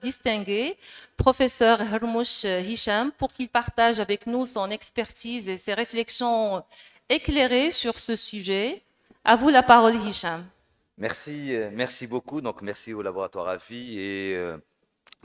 distingué, professeur Hermouch Hicham, pour qu'il partage avec nous son expertise et ses réflexions éclairées sur ce sujet. À vous la parole, Hicham. Merci, euh, merci beaucoup. Donc, merci au laboratoire AFI et euh,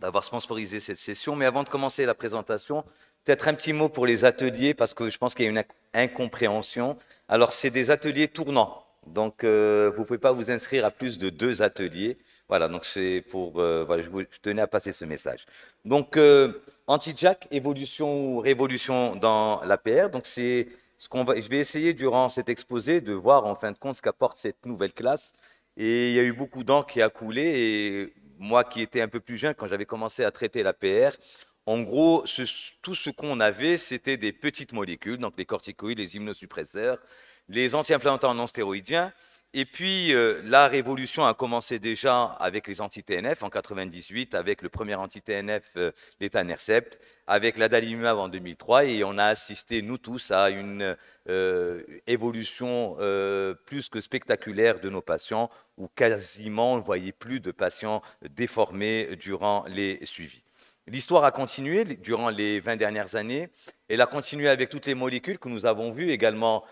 d'avoir sponsorisé cette session. Mais avant de commencer la présentation, peut-être un petit mot pour les ateliers parce que je pense qu'il y a une incompréhension. Alors, c'est des ateliers tournants. Donc, euh, vous ne pouvez pas vous inscrire à plus de deux ateliers. Voilà, donc c'est pour. Euh, je, tenais à passer ce message. Donc, euh, anti-jack, évolution ou révolution dans l'APR. Donc, c'est ce qu'on va. Je vais essayer durant cet exposé de voir en fin de compte ce qu'apporte cette nouvelle classe. Et il y a eu beaucoup d'encre qui a coulé. Et moi qui étais un peu plus jeune, quand j'avais commencé à traiter l'APR, en gros, tout ce qu'on avait, c'était des petites molécules, donc des corticoïdes, les immunosuppresseurs, les anti-inflammatoires non stéroïdiens. Et puis, euh, la révolution a commencé déjà avec les anti-TNF en 1998, avec le premier anti-TNF, l'État euh, NERCEPT, avec l'adalimumab en 2003, et on a assisté, nous tous, à une euh, évolution plus que spectaculaire de nos patients, où quasiment on ne voyait plus de patients déformés durant les suivis. L'histoire a continué durant les 20 dernières années. Elle a continué avec toutes les molécules que nous avons vues également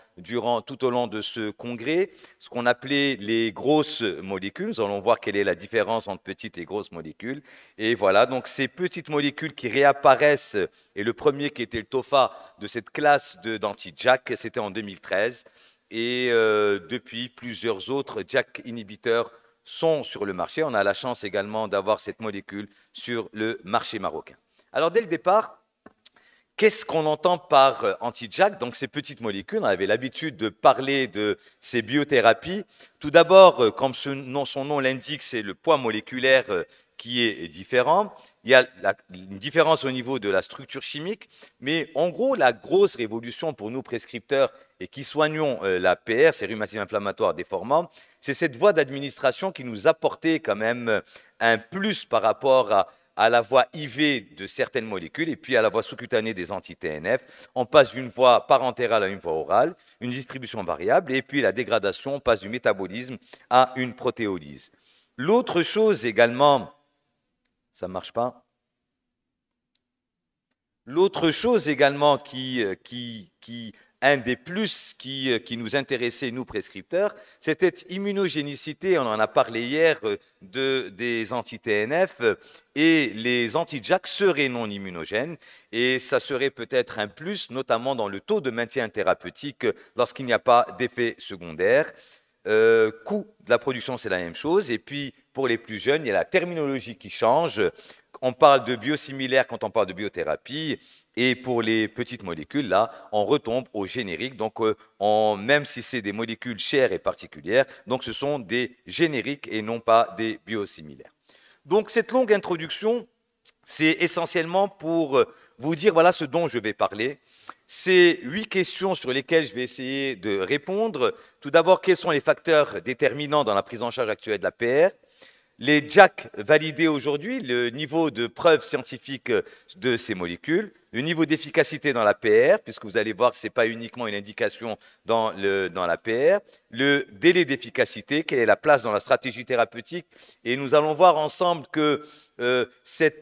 tout au long de ce congrès, ce qu'on appelait les grosses molécules. Nous allons voir quelle est la différence entre petites et grosses molécules. Et voilà, donc ces petites molécules qui réapparaissent, et le premier qui était le TOFA de cette classe d'anti-JAK, c'était en 2013. Et euh, depuis, plusieurs autres Jack inhibiteurs sont sur le marché. On a la chance également d'avoir cette molécule sur le marché marocain. Alors dès le départ, Qu'est-ce qu'on entend par euh, anti-jack Donc ces petites molécules, on avait l'habitude de parler de ces biothérapies. Tout d'abord, euh, comme son nom, l'indique, c'est le poids moléculaire euh, qui est différent. Il y a une différence au niveau de la structure chimique, mais en gros, la grosse révolution pour nous prescripteurs et qui soignons euh, la PR, ces rhumatismes inflammatoires déformants, c'est cette voie d'administration qui nous apportait quand même euh, un plus par rapport à, la voie IV de certaines molécules et puis à la voie sous-cutanée des anti-TNF. On passe d'une voie parentérale à une voie orale, une distribution variable, et puis la dégradation, on passe du métabolisme à une protéolyse. L'autre chose également, ça ne marche pas. L'autre chose également qui, euh, qui, qui un des plus euh, qui, nous intéressait, nous prescripteurs, c'était immunogénicité, on en a parlé hier, euh, de, des anti-TNF, euh, et les anti-JAK seraient non immunogènes, et ça serait peut-être un plus, notamment dans le taux de maintien thérapeutique lorsqu'il n'y a pas d'effet secondaire. coût de la production, c'est la même chose. Et puis, pour les plus jeunes, il y a la terminologie qui change. On parle de biosimilaire quand on parle de biothérapie. Et pour les petites molécules, là, on retombe au générique. Donc, euh, même si c'est des molécules chères et particulières, donc ce sont des génériques et non pas des biosimilaires. Donc, cette longue introduction, c'est essentiellement pour euh, vous dire voilà ce dont je vais parler. C'est huit questions sur lesquelles je vais essayer de répondre. Tout d'abord, quels sont les facteurs déterminants dans la prise en charge actuelle de la PR les JAC validés aujourd'hui, le niveau de preuve scientifique de ces molécules, le niveau d'efficacité dans la PR, puisque vous allez voir que ce n'est pas uniquement une indication dans, le, la PR, le délai d'efficacité, quelle est la place dans la stratégie thérapeutique, et nous allons voir ensemble que euh,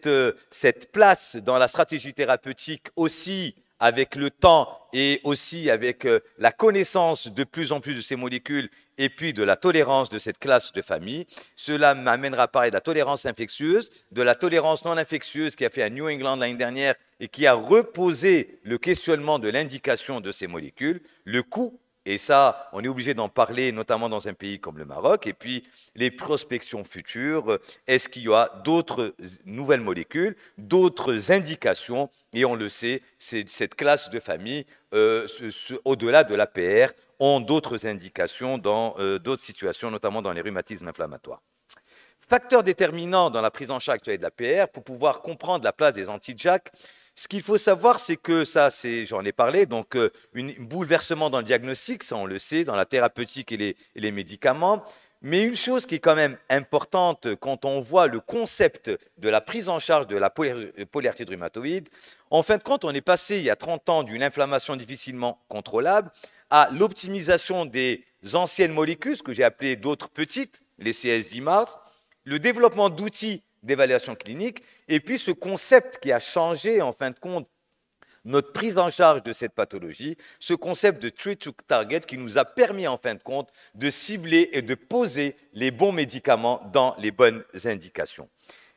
euh, cette place dans la stratégie thérapeutique aussi avec le temps et aussi avec euh, la connaissance de plus en plus de ces molécules et puis de la tolérance de cette classe de famille, cela m'amènera à parler de la tolérance infectieuse, de la tolérance non infectieuse qui a fait à New England l'année dernière et qui a reposé le questionnement de l'indication de ces molécules, le coût, et ça, on est obligé d'en parler, notamment dans un pays comme le Maroc, et puis les prospections futures, est-ce qu'il y a d'autres nouvelles molécules, d'autres indications, et on le sait, c'est cette classe de famille, euh, au-delà de l'APR, ont d'autres indications dans euh, d'autres situations, notamment dans les rhumatismes inflammatoires. Facteur déterminant dans la prise en charge actuelle de la PR, pour pouvoir comprendre la place des anti-JAK, ce qu'il faut savoir, c'est que ça, j'en ai parlé, donc euh, un bouleversement dans le diagnostic, ça on le sait, dans la thérapeutique et les, et les médicaments, mais une chose qui est quand même importante euh, quand on voit le concept de la prise en charge de la polyarthrite rhumatoïde, en fin de compte, on est passé il y a 30 ans d'une inflammation difficilement contrôlable à l'optimisation des anciennes molécules, que j'ai appelé d'autres petites, les CSD Mars, le développement d'outils d'évaluation clinique, et puis ce concept qui a changé en fin de compte notre prise en charge de cette pathologie, ce concept de treat to target qui nous a permis en fin de compte de cibler et de poser les bons médicaments dans les bonnes indications.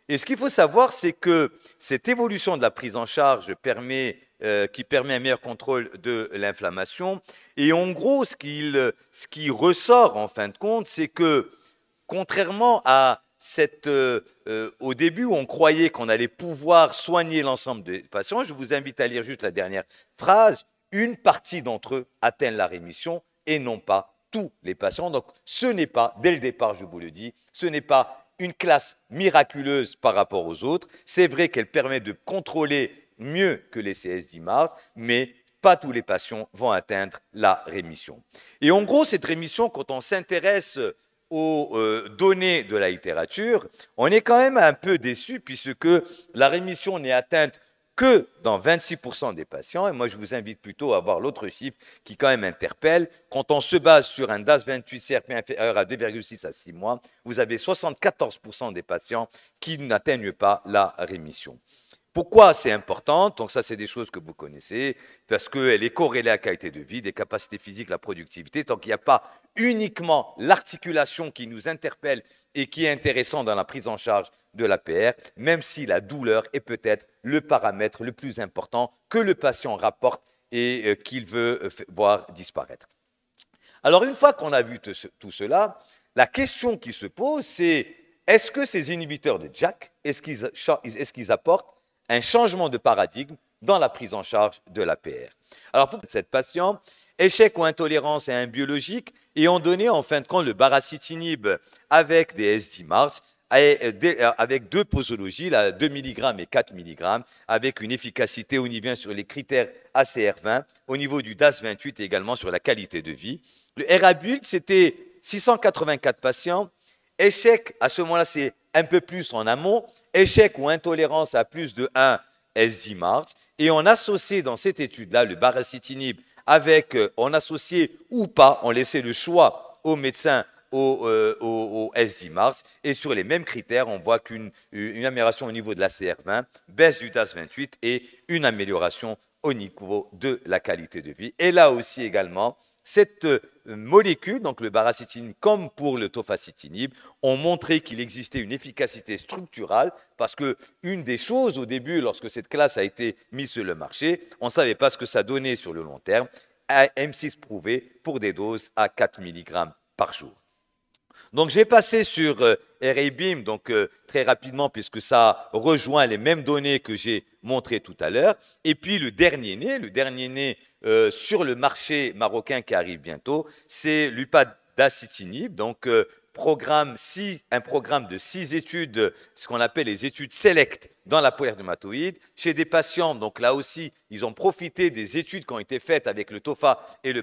Et ce qu'il faut savoir, c'est que cette évolution de la prise en charge permet euh, qui permet un meilleur contrôle de l'inflammation. Et en gros, ce, qui ressort en fin de compte, c'est que contrairement à cette, euh, euh, au début où on croyait qu'on allait pouvoir soigner l'ensemble des patients, je vous invite à lire juste la dernière phrase, une partie d'entre eux atteint la rémission et non pas tous les patients. Donc ce n'est pas, dès le départ je vous le dis, ce n'est pas une classe miraculeuse par rapport aux autres. C'est vrai qu'elle permet de contrôler mieux que les CS 10 mars, mais pas tous les patients vont atteindre la rémission. Et en gros, cette rémission, quand on s'intéresse aux euh, données de la littérature, on est quand même un peu déçu puisque la rémission n'est atteinte que dans 26% des patients, et moi je vous invite plutôt à voir l'autre chiffre qui quand même interpelle, quand on se base sur un DAS 28 CRP inférieur à 2,6 à 6 mois, vous avez 74% des patients qui n'atteignent pas la rémission. Pourquoi c'est important Donc ça, c'est des choses que vous connaissez, parce qu'elle est corrélée à la qualité de vie, des capacités physiques, la productivité. Tant qu'il n'y a pas uniquement l'articulation qui nous interpelle et qui est intéressant dans la prise en charge de l'APR, même si la douleur est peut-être le paramètre le plus important que le patient rapporte et euh, qu'il veut euh, voir disparaître. Alors une fois qu'on a vu tout cela, la question qui se pose, c'est est-ce que ces inhibiteurs de Jack, est-ce qu'ils apportent un changement de paradigme dans la prise en charge de l'APR. Alors pour cette patiente, échec ou intolérance à un biologique et ont donné en fin de compte le baracitinib avec des Mars euh, euh, avec deux posologies, la 2 mg et 4 mg, avec une efficacité on y vient sur les critères ACR20, au niveau du DAS28 et également sur la qualité de vie. Le RABUL, c'était 684 patients. Échec, à ce moment-là, c'est un peu plus en amont, échec ou intolérance à plus de 1 SD Mars. et on associait dans cette étude-là le baracitinib avec, euh, on associait ou pas, on laissait le choix aux médecins au, euh, Mars. Et sur les mêmes critères, on voit qu'une euh, amélioration au niveau de la CR20, baisse du TAS28 et une amélioration au niveau de la qualité de vie. Et là aussi également, cette euh, molécule, donc le baracitinib, comme pour le tofacitinib, ont montré qu'il existait une efficacité structurale parce que une des choses au début, lorsque cette classe a été mise sur le marché, on ne savait pas ce que ça donnait sur le long terme. M6 prouvé pour des doses à 4 mg par jour. Donc j'ai passé sur euh, RABIM donc euh, très rapidement puisque ça rejoint les mêmes données que j'ai montrées tout à l'heure. Et puis le dernier né, le dernier né euh, sur le marché marocain qui arrive bientôt, c'est l'UPA d'Acitinib, donc euh, programme, six, un programme de six études, ce qu'on appelle les études select dans la polaire rhumatoïde, chez des patients, donc là aussi, ils ont profité des études qui ont été faites avec le TOFA et le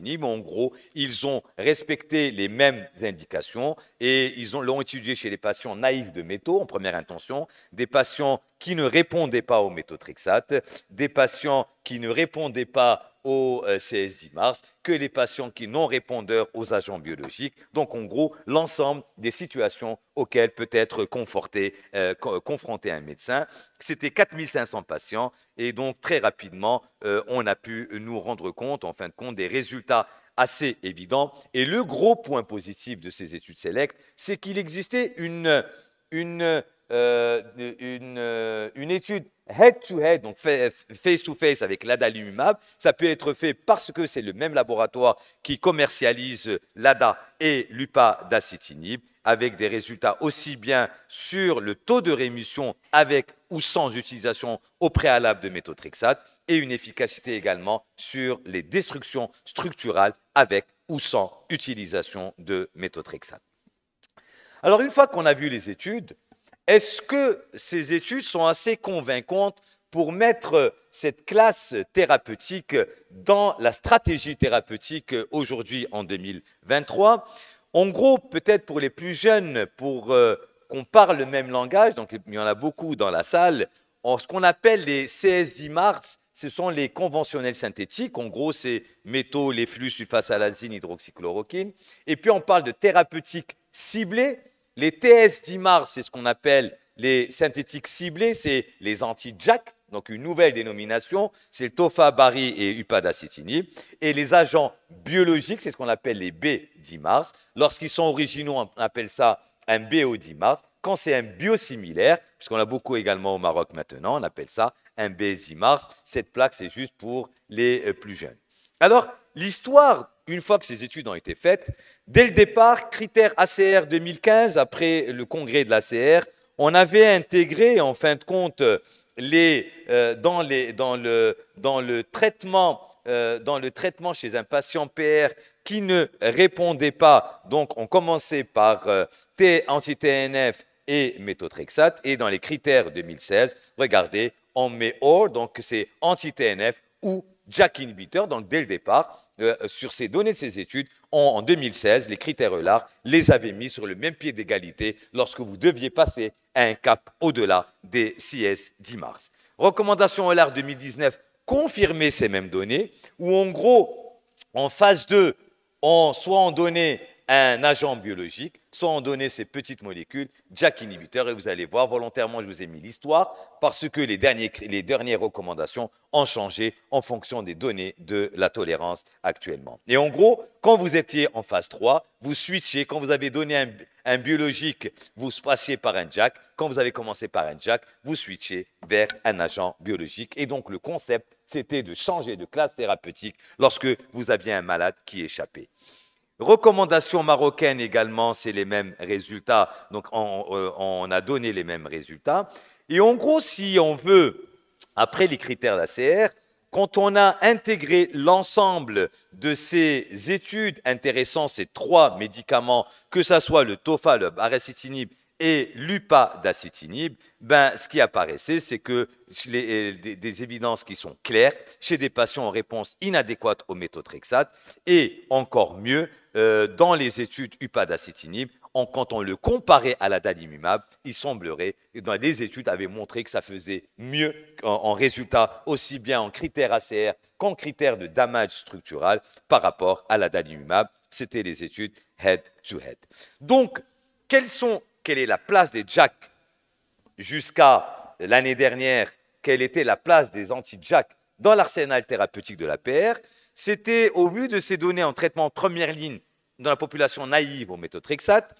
mais En gros, ils ont respecté les mêmes indications et ils l'ont étudié chez les patients naïfs de métaux en première intention, des patients qui ne répondaient pas au méthotrexate, des patients qui ne répondaient pas au 10 euh, Mars que les patients qui n'ont répondeur aux agents biologiques. Donc en gros, l'ensemble des situations auxquelles peut être conforté, euh, confronté un médecin. C'était 4500 patients et donc très rapidement, euh, on a pu nous rendre compte, en fin de compte, des résultats assez évidents. Et le gros point positif de ces études sélectes, c'est qu'il existait une euh, euh, une, étude head-to-head, donc face-to-face avec l'adalimumab. Ça peut être fait parce que c'est le même laboratoire qui commercialise l'ADA et lupa d'acétinib avec des résultats aussi bien sur le taux de rémission avec ou sans utilisation au préalable de méthotrexate et une efficacité également sur les destructions structurales avec ou sans utilisation de méthotrexate. Alors une fois qu'on a vu les études, est-ce que ces études sont assez convaincantes pour mettre cette classe thérapeutique dans la stratégie thérapeutique aujourd'hui en 2023 En gros, peut-être pour les plus jeunes, pour euh, qu'on parle le même langage, donc il y en a beaucoup dans la salle, en ce qu'on appelle les CS10 MARS, ce sont les conventionnels synthétiques. En gros, c'est métaux, les flux, sulfasalazine, hydroxychloroquine. Et puis, on parle de thérapeutique ciblée les TS dimars, c'est ce qu'on appelle les synthétiques ciblés, c'est les anti jack donc une nouvelle dénomination, c'est le tofa BARI et Upadacitini. Et les agents biologiques, c'est ce qu'on appelle les B-dimars. Lorsqu'ils sont originaux, on appelle ça un BO-dimars. Quand c'est un biosimilaire, puisqu'on a beaucoup également au Maroc maintenant, on appelle ça un B-dimars. Cette plaque, c'est juste pour les euh, plus jeunes. Alors, l'histoire une fois que ces études ont été faites, dès le départ, critères ACR 2015, après le congrès de l'ACR, on avait intégré en fin de compte les, euh, dans, dans, le, euh, dans, le traitement, chez un patient PR qui ne répondait pas. Donc on commençait par euh, T anti-TNF et méthotrexate et dans les critères 2016, regardez, on met OR, donc c'est anti-TNF ou JAK inhibitor, donc dès le départ, euh, sur ces données de ces études, en 2016, les critères ELAR les avaient mis sur le même pied d'égalité lorsque vous deviez passer à un cap au-delà des CS 10 mars. Recommandation ELAR 2019, confirmer ces mêmes données, où en gros, en phase 2, soit en données un agent biologique sont donnait ces petites molécules, jack inhibiteurs, et vous allez voir, volontairement, je vous ai mis l'histoire, parce que les, derniers, les dernières recommandations ont changé en fonction des données de la tolérance actuellement. Et en gros, quand vous étiez en phase 3, vous switchiez, quand vous avez donné un, un biologique, vous passiez par un jack, quand vous avez commencé par un jack, vous switchiez vers un agent biologique. Et donc, le concept, c'était de changer de classe thérapeutique lorsque vous aviez un malade qui échappait. Recommandations marocaine également, c'est les mêmes résultats. Donc euh, on, a donné les mêmes résultats. Et en gros, si on veut, après les critères d'ACR, quand on a intégré l'ensemble de ces études intéressantes, ces trois médicaments, que ce soit le tofa, le et l'UPA d'acitinib, ben, ce qui apparaissait, c'est que euh, des, des, évidences qui sont claires chez des patients en réponse inadéquate au méthotrexate et encore mieux euh, dans les études upadacitinib, en, quand on le comparait à la dalimumab, il semblerait, les études avaient montré que ça faisait mieux en, résultat, aussi bien en critères ACR qu'en critères de damage structural par rapport à la dalimumab. C'était les études head-to-head. Donc, quelle est la place des JAK jusqu'à l'année dernière Quelle était la place des anti-JAK dans l'arsenal thérapeutique de la PR C'était au vu de ces données en traitement première ligne dans la population naïve au méthotrexate,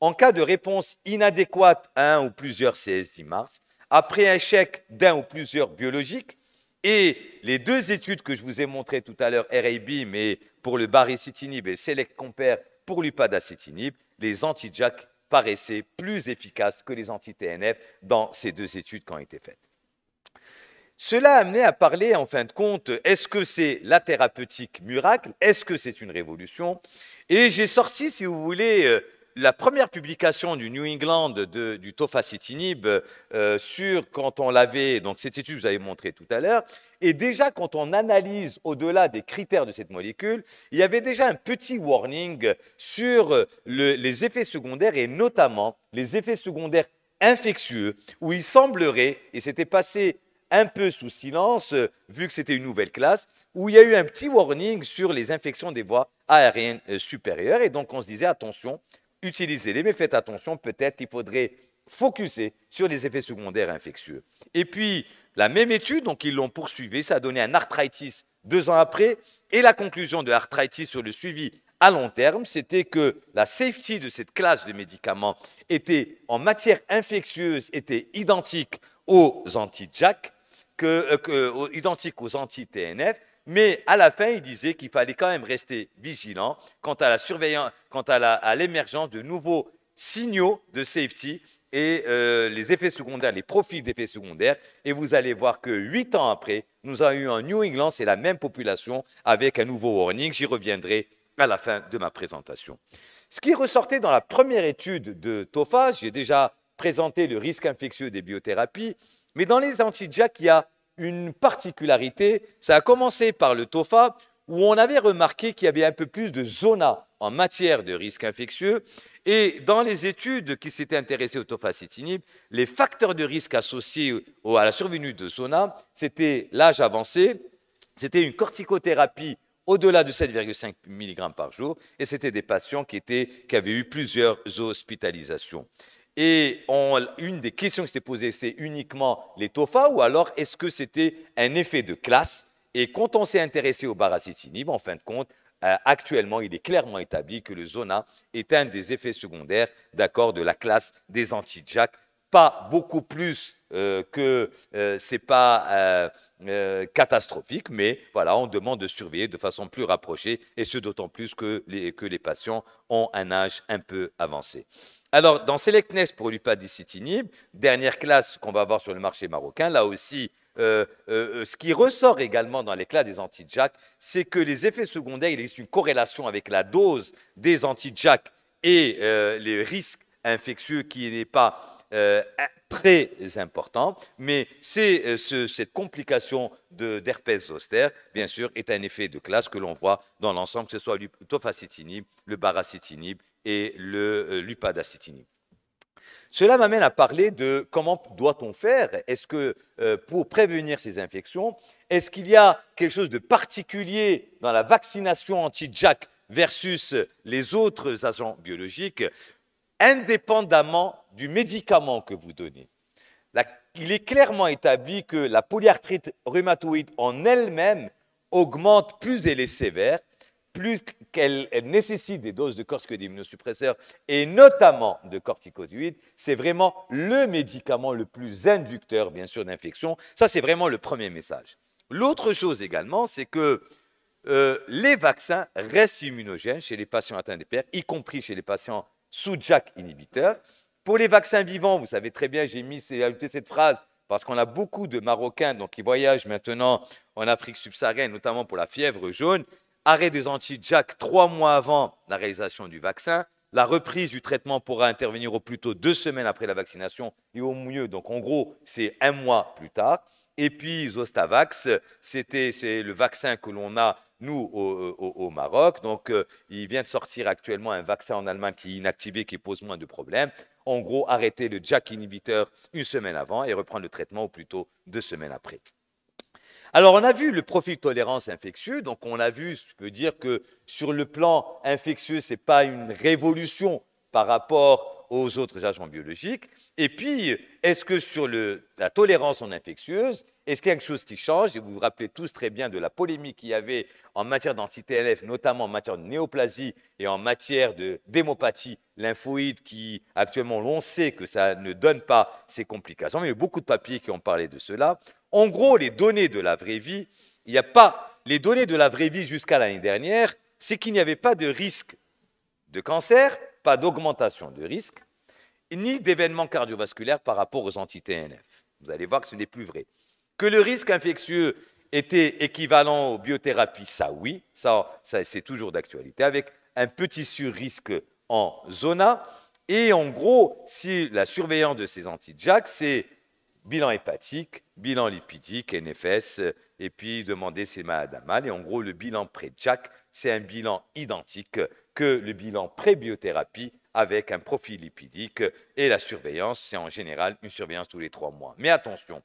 en cas de réponse inadéquate à un ou plusieurs CS10 Mars, après un échec d'un ou plusieurs biologiques, et les deux études que je vous ai montrées tout à l'heure, RAB, mais pour le baricitinib et Select Compare pour l'upadacitinib, les anti-JAK paraissaient plus efficaces que les anti-TNF dans ces deux études qui ont été faites. Cela a amené à parler, en fin de compte, est-ce que c'est la thérapeutique miracle Est-ce que c'est une révolution et j'ai sorti, si vous voulez, euh, la première publication du New England du tofacitinib euh, sur quand on l'avait, donc cette étude que vous avez montré tout à l'heure, et déjà quand on analyse au-delà des critères de cette molécule, il y avait déjà un petit warning sur euh, les effets secondaires et notamment les effets secondaires infectieux où il semblerait, et c'était passé un peu sous silence, euh, vu que c'était une nouvelle classe, où il y a eu un petit warning sur les infections des voies aériennes euh, supérieures. Et donc, on se disait, attention, utilisez-les, mais faites attention, peut-être qu'il faudrait focuser sur les effets secondaires infectieux. Et puis, la même étude, donc ils l'ont poursuivie, ça a donné un arthritis deux ans après, et la conclusion de l'arthritis sur le suivi à long terme, c'était que la safety de cette classe de médicaments était, en matière infectieuse, était identique aux anti jac euh, euh, identique aux anti-TNF, mais à la fin, il disait qu'il fallait quand même rester vigilant quant à la surveillance, quant à l'émergence de nouveaux signaux de safety et euh, les effets secondaires, les profils d'effets secondaires. Et vous allez voir que huit ans après, nous avons eu en New England, c'est la même population avec un nouveau warning. J'y reviendrai à la fin de ma présentation. Ce qui ressortait dans la première étude de TOFA, j'ai déjà présenté le risque infectieux des biothérapies, mais dans les anti-jacks, il y a une particularité. Ça a commencé par le TOFA, où on avait remarqué qu'il y avait un peu plus de zona en matière de risque infectieux. Et dans les études qui s'étaient intéressées au tofacitinib, les facteurs de risque associés à la survenue de zona, c'était l'âge avancé, c'était une corticothérapie au-delà de 7,5 mg par jour, et c'était des patients qui avaient eu plusieurs hospitalisations. Et une des questions qui s'est posée, c'est uniquement les TOFA ou alors est-ce que c'était un effet de classe Et quand on s'est intéressé au baracitinib, en fin de compte, euh, actuellement, il est clairement établi que le zona est un des effets secondaires, d'accord, de la classe des anti jack pas beaucoup plus euh, que euh, c'est ce n'est pas euh, catastrophique, mais voilà, on demande de surveiller de façon plus rapprochée, et ce d'autant plus que les, que les patients ont un âge un peu avancé. Alors, dans Selectness pour l'upadicitinib, dernière classe qu'on va avoir sur le marché marocain, là aussi, ce qui ressort également dans l'éclat des anti c'est que les effets secondaires, il existe une corrélation avec la dose des anti et les risques infectieux qui n'est pas euh, très important, mais c'est euh, cette complication d'herpès zoster, bien sûr, est un effet de classe que l'on voit dans l'ensemble, que ce soit tofacitinib, le baracitinib et le euh, Cela m'amène à parler de comment doit-on faire Est-ce que euh, pour prévenir ces infections, est-ce qu'il y a quelque chose de particulier dans la vaccination anti-JAK versus les autres agents biologiques, indépendamment du médicament que vous donnez. il est clairement établi que la polyarthrite rhumatoïde en elle-même augmente plus elle est sévère, plus qu'elle nécessite des doses de immunosuppresseurs et notamment de corticoïdes. C'est vraiment le médicament le plus inducteur, bien sûr, d'infection. Ça, c'est vraiment le premier message. L'autre chose également, c'est que euh, les vaccins restent immunogènes chez les patients atteints des y compris chez les patients sous JAK inhibiteurs. Pour les vaccins vivants, vous savez très bien, j'ai mis, ajouté cette phrase parce qu'on a beaucoup de Marocains donc, qui voyagent maintenant en Afrique subsaharienne, notamment pour la fièvre jaune. Arrêt des anti-jack trois mois avant la réalisation du vaccin. La reprise du traitement pourra intervenir au plus tôt deux semaines après la vaccination et au mieux, donc en gros, c'est un mois plus tard. Et puis Zostavax, c'est le vaccin que l'on a nous, au, Maroc. Donc, euh, il vient de sortir actuellement un vaccin en Allemagne qui est inactivé, qui pose moins de problèmes. En gros, arrêter le jack inhibiteur une semaine avant et reprendre le traitement ou plutôt deux semaines après. Alors, on a vu le profil tolérance infectieux. Donc, on a vu, je peux dire que sur le plan infectieux, ce n'est pas une révolution par rapport aux autres agents biologiques Et puis, est-ce que sur la tolérance en infectieuse, est-ce qu'il y a quelque chose qui change Et vous vous rappelez tous très bien de la polémique qu'il y avait en matière d'anti-TNF, notamment en matière de néoplasie et en matière de démopathie lymphoïde, qui actuellement, l'on sait que ça ne donne pas ces complications. Il y a eu beaucoup de papiers qui ont parlé de cela. En gros, les données de la vraie vie, il n'y a pas... Les données de la vraie vie jusqu'à l'année dernière, c'est qu'il n'y avait pas de risque de cancer, pas d'augmentation de risque ni d'événements cardiovasculaires par rapport aux entités NF. Vous allez voir que ce n'est plus vrai. Que le risque infectieux était équivalent aux biothérapies, ça oui, ça, c'est toujours d'actualité, avec un petit sur-risque en zona. Et en gros, si la surveillance de ces anti jack c'est bilan hépatique, bilan lipidique, NFS, et puis demander ces malades à mal. Et en gros, le bilan pré JACK, c'est un bilan identique que le bilan pré-biothérapie avec un profil lipidique et la surveillance, c'est en général une surveillance tous les trois mois. Mais attention,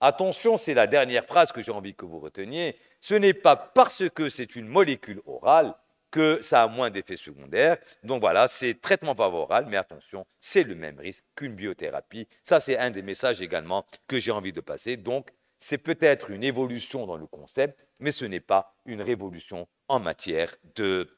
attention, c'est la dernière phrase que j'ai envie que vous reteniez, ce n'est pas parce que c'est une molécule orale que ça a moins d'effets secondaires. Donc voilà, c'est traitement favorable, mais attention, c'est le même risque qu'une biothérapie. Ça, c'est un des messages également que j'ai envie de passer. Donc, c'est peut-être une évolution dans le concept, mais ce n'est pas une révolution en matière de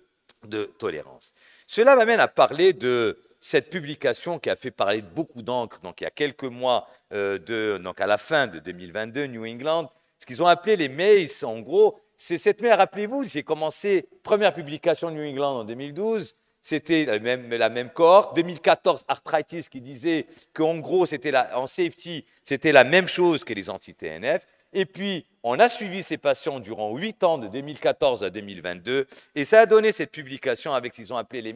de tolérance. Cela m'amène à parler de cette publication qui a fait parler de beaucoup d'encre, donc il y a quelques mois, euh, de, donc à la fin de 2022, New England, ce qu'ils ont appelé les Mays, en gros, c'est cette mère rappelez-vous, j'ai commencé, première publication New England en 2012, c'était la même, la même cohorte. 2014, Arthritis qui disait qu'en gros, c'était en safety, c'était la même chose que les entités tnf et puis, on a suivi ces patients durant huit ans, de 2014 à 2022, et ça a donné cette publication avec ce qu'ils ont appelé les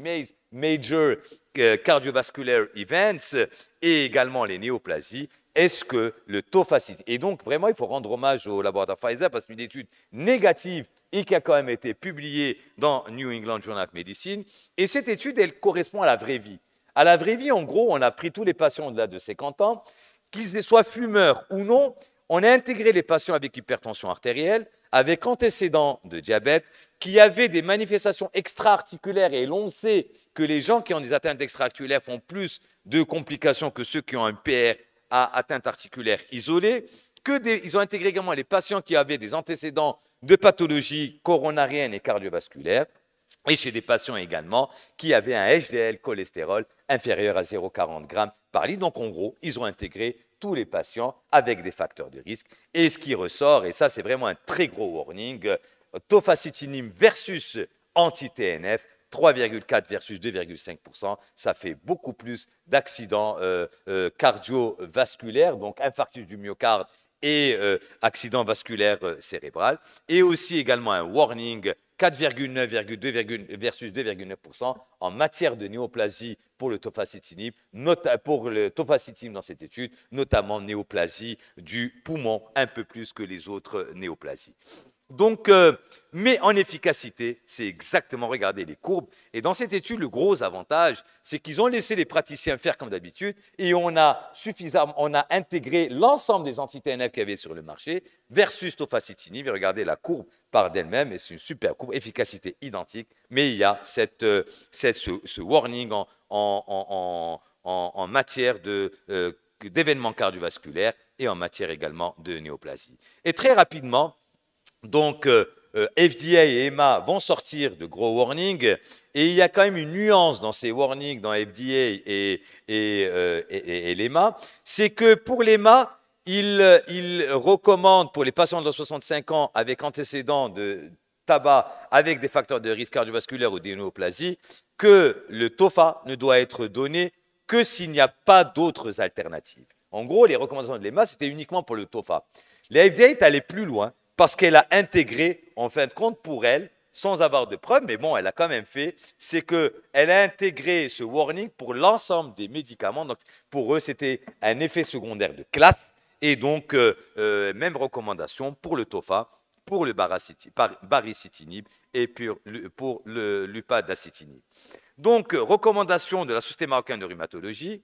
Major euh, Cardiovascular Events et également les néoplasies. Est-ce que le taux fasciste Et donc, vraiment, il faut rendre hommage au laboratoire Pfizer parce qu'une étude négative et qui a quand même été publiée dans New England Journal of Medicine. Et cette étude, elle correspond à la vraie vie. À la vraie vie, en gros, on a pris tous les patients au-delà de 50 ans, qu'ils soient fumeurs ou non, on a intégré les patients avec hypertension artérielle, avec antécédents de diabète, qui avaient des manifestations extra-articulaires, et l'on sait que les gens qui ont des atteintes extra-articulaires font plus de complications que ceux qui ont un PR à atteinte articulaire isolée, que ils ont intégré également les patients qui avaient des antécédents de pathologies coronariennes et cardiovasculaires, et chez des patients également qui avaient un HDL cholestérol inférieur à 0,40 g par litre. Donc en gros, ils ont intégré tous les patients avec des facteurs de risque. Et ce qui ressort, et ça c'est vraiment un très gros warning, euh, tofacitinib versus anti-TNF, 3,4 versus 2,5%, ça fait beaucoup plus d'accidents euh, euh, cardiovasculaires, donc infarctus du myocarde et accidents accident vasculaire cérébral. Et aussi également un warning 4,9 versus 2,9% en matière de néoplasie pour le tofacitinib, pour le tofacitinib dans cette étude, notamment néoplasie du poumon un peu plus que les autres néoplasies. Donc, euh, mais en efficacité, c'est exactement regarder les courbes. Et dans cette étude, le gros avantage, c'est qu'ils ont laissé les praticiens faire comme d'habitude et on a on a intégré l'ensemble des entités NF qu'il y avait sur le marché versus tofacitinib. regardez la courbe par d'elle-même et c'est une super courbe, efficacité identique, mais il y a cette, euh, cette ce, warning en, matière de euh, d'événements cardiovasculaires et en matière également de néoplasie. Et très rapidement, donc, euh, euh, FDA et EMA vont sortir de gros warnings. Et il y a quand même une nuance dans ces warnings dans FDA et, et, euh, l'EMA. C'est que pour l'EMA, ils recommandent pour les patients de 65 ans avec antécédent de tabac avec des facteurs de risque cardiovasculaire ou des néoplasies que le TOFA ne doit être donné que s'il n'y a pas d'autres alternatives. En gros, les recommandations de l'EMA, c'était uniquement pour le TOFA. La FDA est allée plus loin parce qu'elle a intégré, en fin de compte, pour elle, sans avoir de preuves, mais bon, elle a quand même fait, c'est qu'elle a intégré ce warning pour l'ensemble des médicaments. Donc, pour eux, c'était un effet secondaire de classe. Et donc, euh, euh, même recommandation pour le TOFA, pour le baricitinib et pour le lupadacitinib. Donc, recommandation de la Société marocaine de rhumatologie,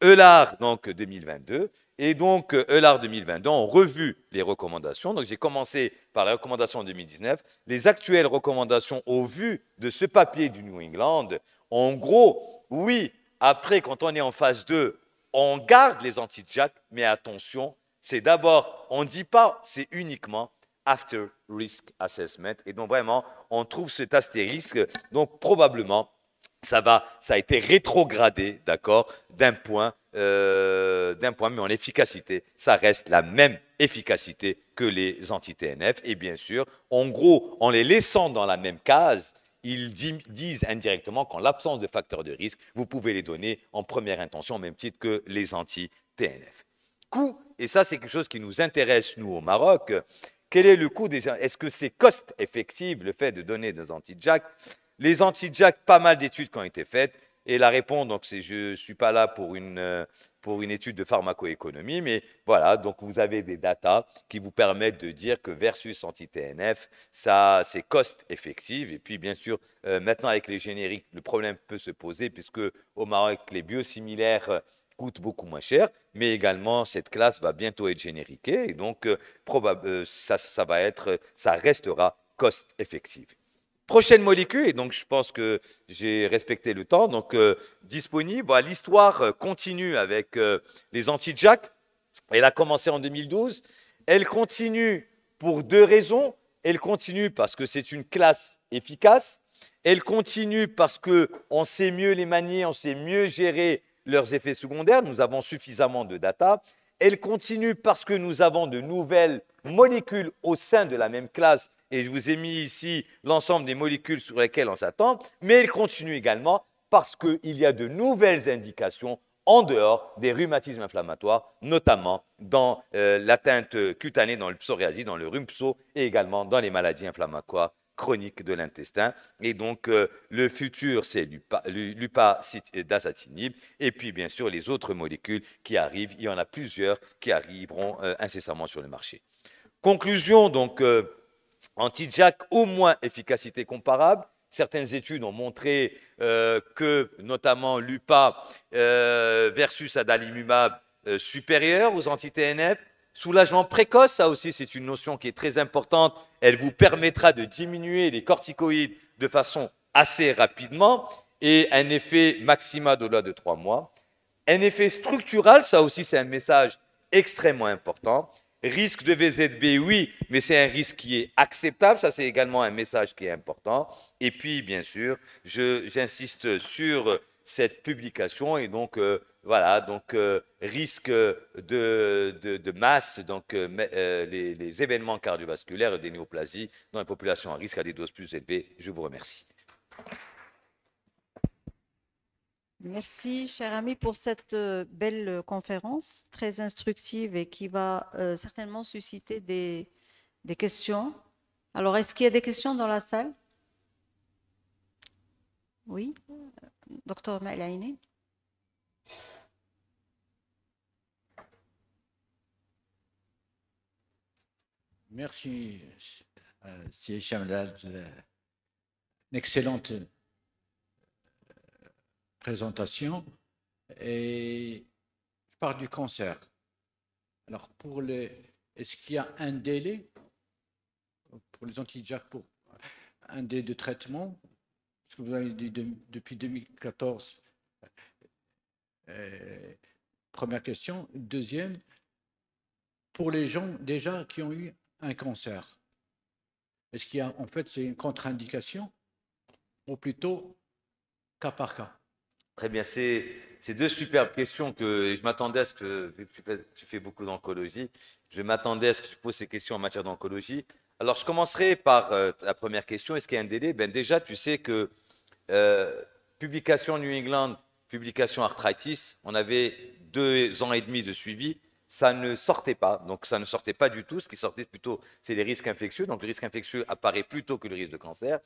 ELAR donc 2022. Et donc, ELAR 2022 ont revu les recommandations. Donc, j'ai commencé par la recommandation 2019. Les actuelles recommandations, au vu de ce papier du New England, en gros, oui, après, quand on est en phase 2, on garde les anti-jack, mais attention, c'est d'abord, on ne dit pas, c'est uniquement after risk assessment. Et donc, vraiment, on trouve cet astérisque. Donc, probablement, ça, a été rétrogradé, d'accord, d'un point, euh, d'un point, mais en efficacité, ça reste la même efficacité que les anti-TNF. Et bien sûr, en gros, en les laissant dans la même case, ils disent indirectement qu'en l'absence de facteurs de risque, vous pouvez les donner en première intention, au même titre que les anti-TNF. Coût, et ça c'est quelque chose qui nous intéresse, nous, au Maroc, quel est le coût des... Est-ce que c'est cost-effective, le fait de donner des anti jac les anti-jack, pas mal d'études qui ont été faites. Et la réponse, donc, c'est je ne suis pas là pour une, euh, pour une étude de pharmacoéconomie, mais voilà, donc vous avez des datas qui vous permettent de dire que versus anti-TNF, ça, c'est cost effective. Et puis, bien sûr, euh, maintenant avec les génériques, le problème peut se poser puisque au Maroc, les biosimilaires euh, coûtent beaucoup moins cher, mais également cette classe va bientôt être génériquée et donc ça, ça va être, ça restera cost effective. Prochaine molécule, et donc je pense que j'ai respecté le temps, donc euh, disponible. l'histoire euh, continue avec euh, les anti-jack. Elle a commencé en 2012. Elle continue pour deux raisons. Elle continue parce que c'est une classe efficace. Elle continue parce qu'on sait mieux les manier, on sait mieux gérer leurs effets secondaires. Nous avons suffisamment de data. Elle continue parce que nous avons de nouvelles molécules au sein de la même classe et je vous ai mis ici l'ensemble des molécules sur lesquelles on s'attend, mais il continue également parce qu'il y a de nouvelles indications en dehors des rhumatismes inflammatoires, notamment dans euh, l'atteinte cutanée, dans le psoriasis, dans le rhume pso, et également dans les maladies inflammatoires chroniques de l'intestin. Et donc, euh, le futur, c'est lupa et puis bien sûr les autres molécules qui arrivent. Il y en a plusieurs qui arriveront euh, incessamment sur le marché. Conclusion, donc, anti-jack au moins efficacité comparable. Certaines études ont montré euh, que, notamment, l'UPA euh, versus adalimumab euh, supérieur aux anti-TNF. Soulagement précoce, ça aussi, c'est une notion qui est très importante. Elle vous permettra de diminuer les corticoïdes de façon assez rapidement et un effet maxima de delà de trois mois. Un effet structural, ça aussi, c'est un message extrêmement important. Risque de VZB, oui, mais c'est un risque qui est acceptable. Ça, c'est également un message qui est important. Et puis, bien sûr, j'insiste sur cette publication. Et donc, euh, voilà, donc euh, risque de, masse, donc euh, les, les, événements cardiovasculaires et des néoplasies dans les populations à risque à des doses plus élevées. Je vous remercie. Merci, cher ami, pour cette euh, belle euh, conférence très instructive et qui va euh, certainement susciter des, questions. Alors, est-ce qu'il y a des questions dans la salle Oui, docteur Malaini. Merci, c'est euh, excellente présentation et je parle du cancer. Alors, pour les, est-ce qu'il y a un délai pour les anti pour un délai de traitement Parce que vous avez dit depuis 2014. Euh, première question. Deuxième, pour les gens déjà qui ont eu un cancer, est-ce qu'il y a, en fait, c'est une contre-indication ou plutôt cas par cas Très bien, c'est deux superbes questions que je m'attendais à ce que tu fais, beaucoup d'oncologie. Je m'attendais à ce que tu poses ces questions en matière d'oncologie. Alors, je commencerai par euh, la première question. Est-ce qu'il y a un délai ben, Déjà, tu sais que euh, publication New England, publication arthritis, on avait deux ans et demi de suivi. Ça ne sortait pas. Donc, ça ne sortait pas du tout. Ce qui sortait plutôt, c'est les risques infectieux. Donc, le risque infectieux apparaît plutôt que le risque de cancer.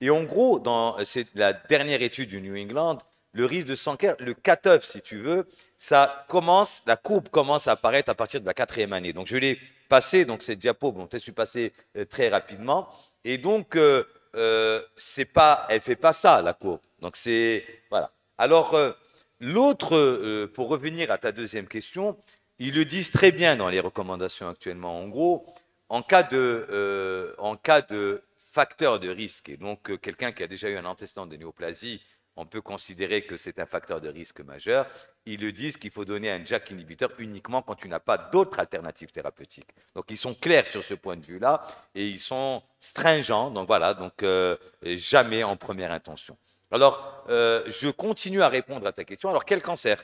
Et en gros, dans la dernière étude du New England, le risque de cancer, le cut si tu veux, ça commence, la courbe commence à apparaître à partir de la quatrième année. Donc, je l'ai passé, donc cette diapo, bon, je suis passé euh, très rapidement. Et donc, euh, euh, c'est pas, elle fait pas ça, la courbe. Donc, c'est, voilà. Alors, euh, l'autre, pour revenir à ta deuxième question, ils le disent très bien dans les recommandations actuellement. En gros, en cas de, en cas de facteur de risque, et donc quelqu'un qui a déjà eu un antécédent de néoplasie, on peut considérer que c'est un facteur de risque majeur. Ils le disent qu'il faut donner un jack inhibiteur uniquement quand tu n'as pas d'autres alternatives thérapeutiques. Donc ils sont clairs sur ce point de vue-là et ils sont stringents. Donc voilà, donc euh, jamais en première intention. Alors euh, je continue à répondre à ta question. Alors quel cancer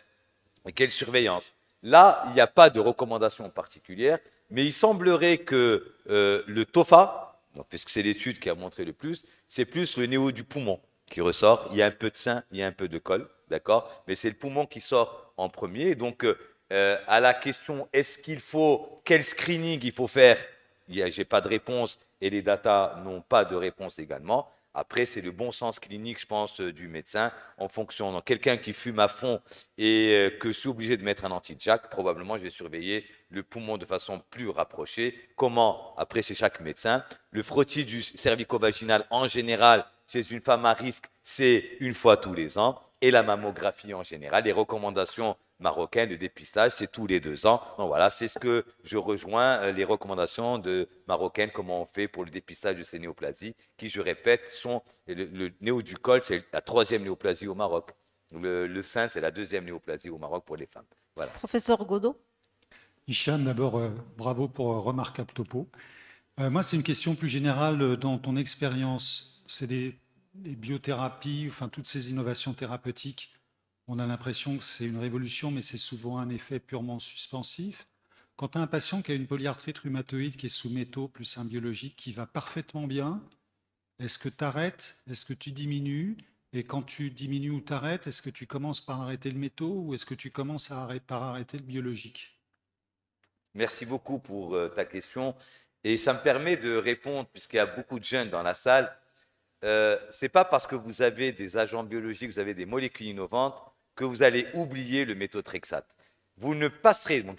et quelle surveillance Là, il n'y a pas de recommandation particulière, mais il semblerait que euh, le TOFA, puisque c'est l'étude qui a montré le plus, c'est plus le néo du poumon qui ressort. Il y a un peu de sein, il y a un peu de col, d'accord Mais c'est le poumon qui sort en premier. Donc, euh, euh, à la question est-ce qu'il faut, quel screening il faut faire J'ai pas de réponse et les data n'ont pas de réponse également. Après, c'est le bon sens clinique, je pense, euh, du médecin en fonction. quelqu'un qui fume à fond et que je suis obligé de mettre un anti-jack, probablement, je vais surveiller le poumon de façon plus rapprochée. Comment Après, c'est chaque médecin. Le frottis du cervico-vaginal, en général, c'est une femme à risque, c'est une fois tous les ans. Et la mammographie en général, les recommandations marocaines de dépistage, c'est tous les deux ans. Donc voilà, c'est ce que je rejoins euh, les recommandations marocaines, comment on fait pour le dépistage de ces néoplasies, qui, je répète, sont le, néo du col, c'est la troisième néoplasie au Maroc. Le, sein, c'est la deuxième néoplasie au Maroc pour les femmes. Voilà. Professeur Godot Hicham, d'abord, euh, bravo pour remarque remarquable topo. Euh, moi, c'est une question plus générale dans ton expérience c'est des, biothérapies, enfin toutes ces innovations thérapeutiques. On a l'impression que c'est une révolution, mais c'est souvent un effet purement suspensif. Quand tu as un patient qui a une polyarthrite rhumatoïde qui est sous métaux plus un biologique qui va parfaitement bien, est-ce que tu arrêtes Est-ce que tu diminues Et quand tu diminues ou t'arrêtes, est-ce que tu commences par arrêter le métaux ou est-ce que tu commences à par arrêter le biologique Merci beaucoup pour euh, ta question. Et ça me permet de répondre, puisqu'il y a beaucoup de jeunes dans la salle, euh, ce n'est pas parce que vous avez des agents biologiques, vous avez des molécules innovantes, que vous allez oublier le méthotrexate. Vous ne passerez, donc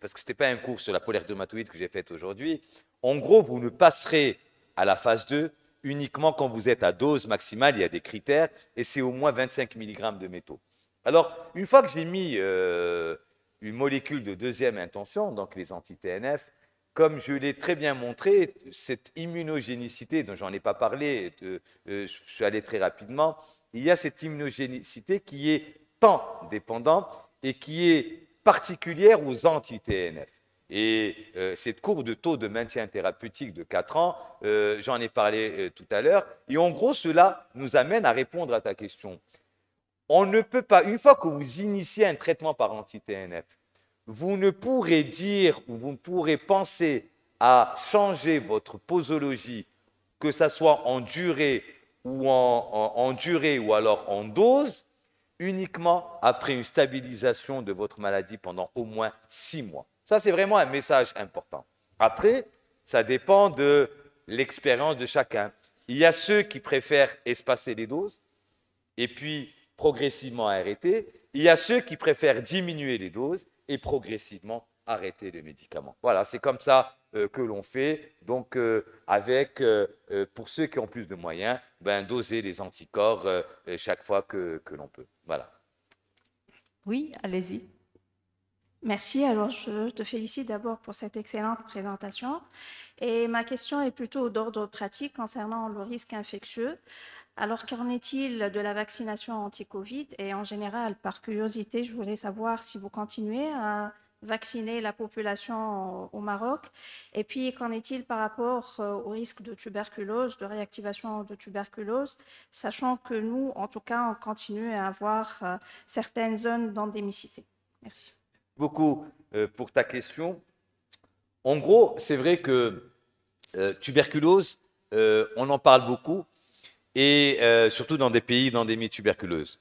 parce que ce n'était pas un cours sur la polaire dermatoïde que j'ai fait aujourd'hui, en gros, vous ne passerez à la phase 2 uniquement quand vous êtes à dose maximale, il y a des critères, et c'est au moins 25 mg de métaux. Alors, une fois que j'ai mis euh, une molécule de deuxième intention, donc les anti-TNF, comme je l'ai très bien montré, cette immunogénicité dont j'en ai pas parlé, euh, je suis allé très rapidement, il y a cette immunogénicité qui est tant dépendante et qui est particulière aux anti-TNF. Et euh, cette courbe de taux de maintien thérapeutique de 4 ans, euh, j'en ai parlé tout à l'heure, et en gros, cela nous amène à répondre à ta question. On ne peut pas, une fois que vous initiez un traitement par anti-TNF, vous ne pourrez dire ou vous ne pourrez penser à changer votre posologie, que ça soit en durée ou en, durée ou alors en dose, uniquement après une stabilisation de votre maladie pendant au moins six mois. Ça, c'est vraiment un message important. Après, ça dépend de l'expérience de chacun. Il y a ceux qui préfèrent espacer les doses et puis progressivement arrêter. Il y a ceux qui préfèrent diminuer les doses et progressivement arrêter les médicaments. Voilà, c'est comme ça euh, que l'on fait. Donc, euh, avec, euh, pour ceux qui ont plus de moyens, ben, doser les anticorps chaque fois que, que l'on peut. Voilà. Oui, allez-y. Merci. Alors, je te félicite d'abord pour cette excellente présentation. Et ma question est plutôt d'ordre pratique concernant le risque infectieux. Alors, qu'en est-il de la vaccination anti-Covid Et en général, par curiosité, je voulais savoir si vous continuez à vacciner la population au Maroc. Et puis, qu'en est-il par rapport euh, au risque de tuberculose, de réactivation de tuberculose, sachant que nous, en tout cas, on continue à avoir euh, certaines zones d'endémicité Merci. Beaucoup euh, pour ta question. En gros, c'est vrai que tuberculose, on en parle beaucoup et euh, surtout dans des pays d'endémie tuberculeuse.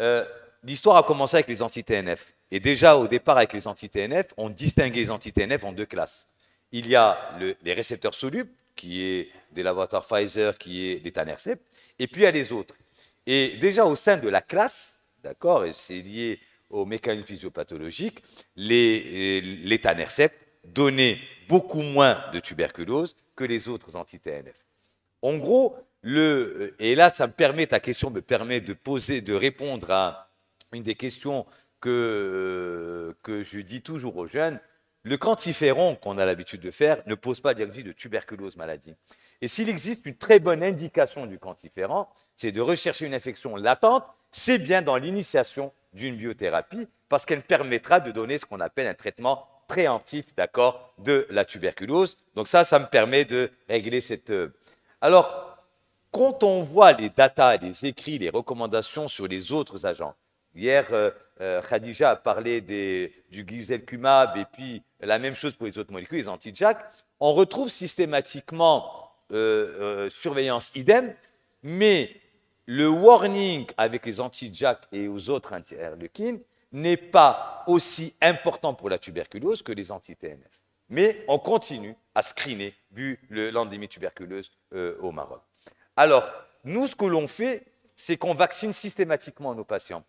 Euh, L'histoire a commencé avec les anti-TNF. Et déjà au départ, avec les anti-TNF, on distinguait les anti-TNF en deux classes. Il y a les récepteurs solubles, qui est des laboratoires Pfizer, qui est des e et puis il y a les autres. Et déjà au sein de la classe, d'accord, et c'est lié aux mécanismes physiopathologiques, les, euh, les e donnaient beaucoup moins de tuberculose que les autres anti-TNF. En gros, euh, et là, ça me permet, ta question me permet de poser, de répondre à une des questions que, euh, que je dis toujours aux jeunes. Le quantiféron qu'on a l'habitude de faire ne pose pas de diagnostic de tuberculose maladie. Et s'il existe une très bonne indication du quantiféron, c'est de rechercher une infection latente, c'est bien dans l'initiation d'une biothérapie, parce qu'elle permettra de donner ce qu'on appelle un traitement préemptif, de la tuberculose. Donc ça, ça me permet de régler cette... Euh, Alors, quand on voit les datas, les écrits, les recommandations sur les autres agents, hier, euh, euh, Khadija a parlé du guselkumab et puis la même chose pour les autres molécules, les anti-JAK, on retrouve systématiquement euh, surveillance idem, mais le warning avec les anti-JAK et aux autres interleukines n'est pas aussi important pour la tuberculose que les anti-TNF. Mais on continue à screener vu l'endémie tuberculeuse au Maroc. Alors, nous, ce que l'on fait, c'est qu'on vaccine systématiquement nos patients.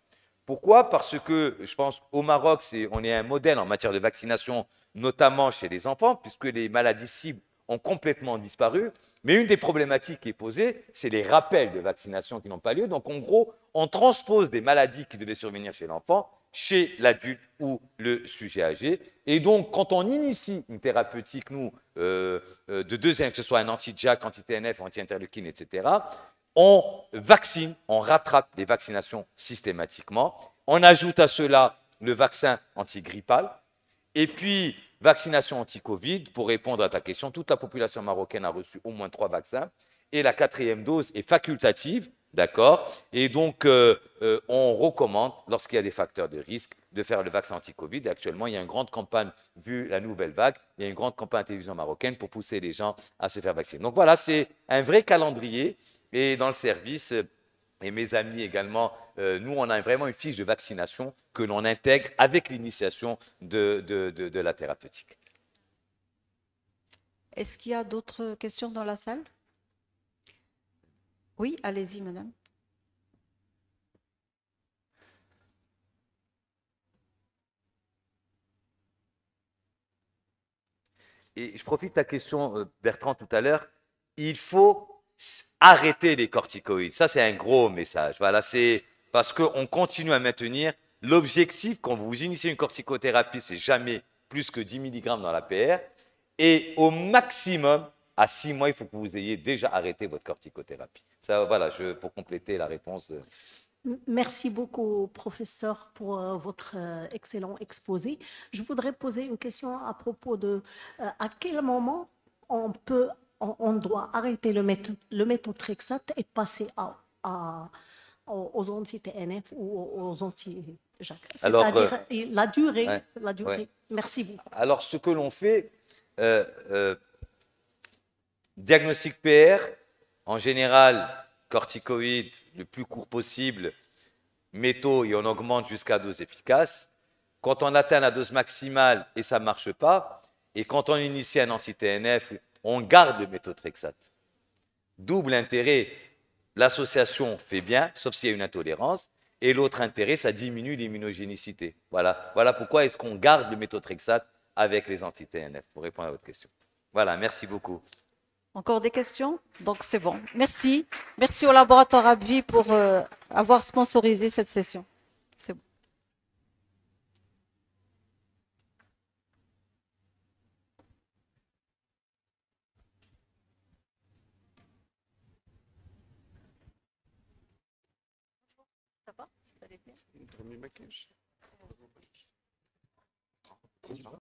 Pourquoi Parce que je pense au Maroc, on est un modèle en matière de vaccination, notamment chez les enfants, puisque les maladies cibles ont complètement disparu. Mais une des problématiques qui est posée, c'est les rappels de vaccination qui n'ont pas lieu. Donc en gros, on transpose des maladies qui devaient survenir chez l'enfant chez l'adulte ou le sujet âgé. Et donc, quand on initie une thérapeutique, nous, euh, euh, de deuxième, que ce soit un anti-JAK, anti-TNF, anti-interleukine, etc., on vaccine, on rattrape les vaccinations systématiquement. On ajoute à cela le vaccin antigrippal. Et puis, vaccination anti-Covid, pour répondre à ta question, toute la population marocaine a reçu au moins trois vaccins. Et la quatrième dose est facultative D'accord Et donc, euh, euh, on recommande, lorsqu'il y a des facteurs de risque, de faire le vaccin anti-Covid. Actuellement, il y a une grande campagne, vu la nouvelle vague, il y a une grande campagne à télévision marocaine pour pousser les gens à se faire vacciner. Donc voilà, c'est un vrai calendrier. Et dans le service, et mes amis également, euh, nous, on a vraiment une fiche de vaccination que l'on intègre avec l'initiation de la thérapeutique. Est-ce qu'il y a d'autres questions dans la salle oui, allez-y, madame. je profite de ta question, euh, Bertrand, tout à l'heure. Il faut arrêter les corticoïdes. Ça, c'est un gros message. Voilà, c'est parce qu'on continue à maintenir l'objectif quand vous initiez une corticothérapie, c'est jamais plus que 10 mg dans la PR. Et au maximum, à 6 mois, il faut que vous ayez déjà arrêté votre corticothérapie voilà, je, pour compléter la réponse. Euh. Merci beaucoup, professeur, pour euh, votre euh, excellent exposé. Je voudrais poser une question à propos de à quel moment on peut, on, doit arrêter le, méth le méthotrexate et passer à, aux anti-TNF ou aux anti-Jacques. C'est-à-dire la durée. la durée. Merci beaucoup. Alors, ce que l'on fait, diagnostic PR, en général, corticoïdes le plus court possible, métaux, et on augmente jusqu'à dose efficace. Quand on atteint la dose maximale et ça ne marche pas, et quand on initie un anti-TNF, on garde le méthotrexate. Double intérêt, l'association fait bien, sauf s'il y a une intolérance, et l'autre intérêt, ça diminue l'immunogénicité. Voilà, voilà pourquoi est-ce qu'on garde le méthotrexate avec les anti-TNF, pour répondre à votre question. Voilà, merci beaucoup. Encore des questions Donc c'est bon. Merci. Merci au laboratoire Abvi pour avoir sponsorisé cette session. C'est bon. Ça va